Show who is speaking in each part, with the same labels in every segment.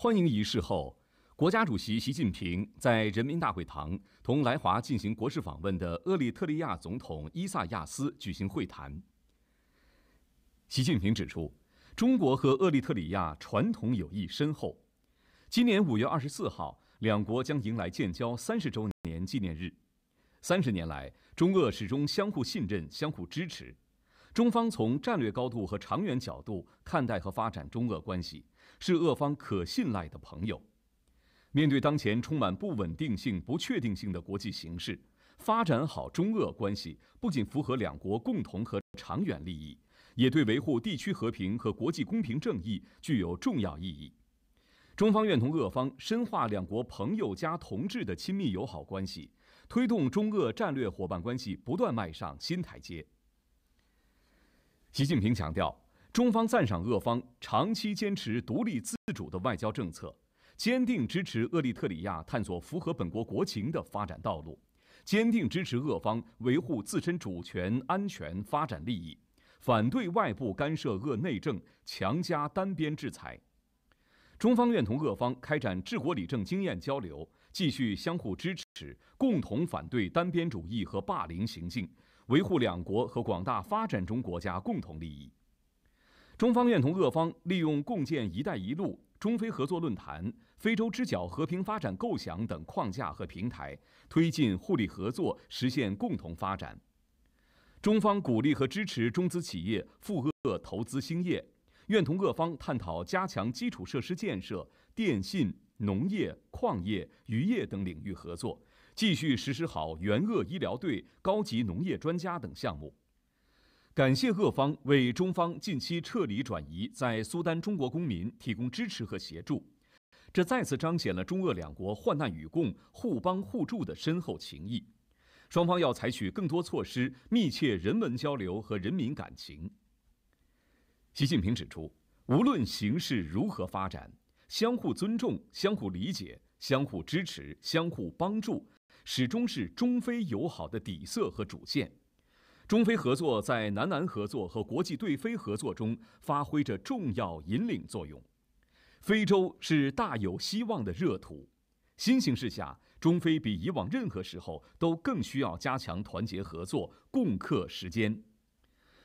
Speaker 1: 欢迎仪式后，国家主席习近平在人民大会堂同来华进行国事访问的厄立特里亚总统伊萨亚斯举行会谈。习近平指出，中国和厄立特里亚传统友谊深厚，今年五月二十四号，两国将迎来建交三十周年纪念日。三十年来，中俄始终相互信任、相互支持。中方从战略高度和长远角度看待和发展中俄关系，是俄方可信赖的朋友。面对当前充满不稳定性、不确定性的国际形势，发展好中俄关系不仅符合两国共同和长远利益，也对维护地区和平和国际公平正义具有重要意义。中方愿同俄方深化两国朋友加同志的亲密友好关系，推动中俄战略伙伴关系不断迈上新台阶。习近平强调，中方赞赏俄方长期坚持独立自主的外交政策，坚定支持厄立特里亚探索符合本国国情的发展道路，坚定支持俄方维护自身主权、安全、发展利益，反对外部干涉俄内政、强加单边制裁。中方愿同俄方开展治国理政经验交流，继续相互支持，共同反对单边主义和霸凌行径。维护两国和广大发展中国家共同利益，中方愿同俄方利用共建“一带一路”、中非合作论坛、非洲之角和平发展构想等框架和平台，推进互利合作，实现共同发展。中方鼓励和支持中资企业赴俄投资兴业，愿同俄方探讨加强基础设施建设、电信、农业、矿业、渔业等领域合作。继续实施好援鄂医疗队、高级农业专家等项目。感谢鄂方为中方近期撤离转移在苏丹中国公民提供支持和协助，这再次彰显了中俄两国患难与共、互帮互助的深厚情谊。双方要采取更多措施，密切人文交流和人民感情。习近平指出，无论形势如何发展，相互尊重、相互理解。相互支持、相互帮助，始终是中非友好的底色和主线。中非合作在南南合作和国际对非合作中发挥着重要引领作用。非洲是大有希望的热土。新形势下，中非比以往任何时候都更需要加强团结合作，共克时艰。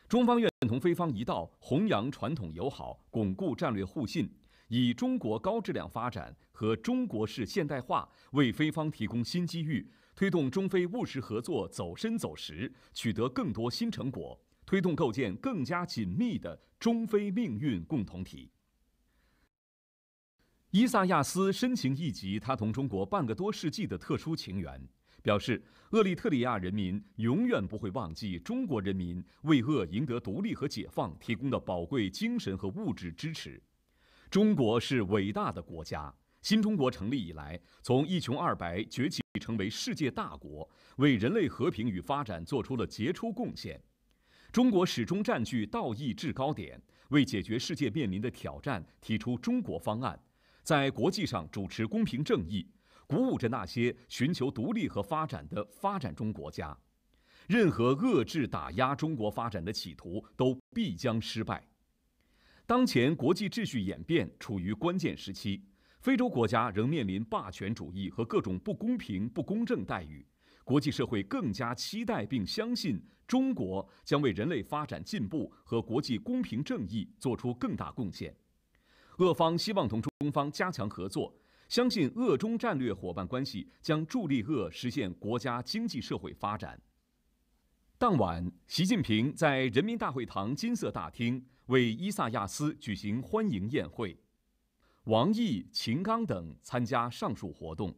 Speaker 1: 中方愿同非方一道，弘扬传统友好，巩固战略互信。以中国高质量发展和中国式现代化为非方提供新机遇，推动中非务实合作走深走实，取得更多新成果，推动构建更加紧密的中非命运共同体。伊萨亚斯深情忆及他同中国半个多世纪的特殊情缘，表示厄立特里亚人民永远不会忘记中国人民为厄赢得独立和解放提供的宝贵精神和物质支持。中国是伟大的国家。新中国成立以来，从一穷二白崛起成为世界大国，为人类和平与发展做出了杰出贡献。中国始终占据道义制高点，为解决世界面临的挑战提出中国方案，在国际上主持公平正义，鼓舞着那些寻求独立和发展的发展中国家。任何遏制、打压中国发展的企图都必将失败。当前国际秩序演变处于关键时期，非洲国家仍面临霸权主义和各种不公平、不公正待遇，国际社会更加期待并相信中国将为人类发展进步和国际公平正义做出更大贡献。俄方希望同中方加强合作，相信俄中战略伙伴关系将助力俄实现国家经济社会发展。当晚，习近平在人民大会堂金色大厅为伊萨亚斯举行欢迎宴会，王毅、秦刚等参加上述活动。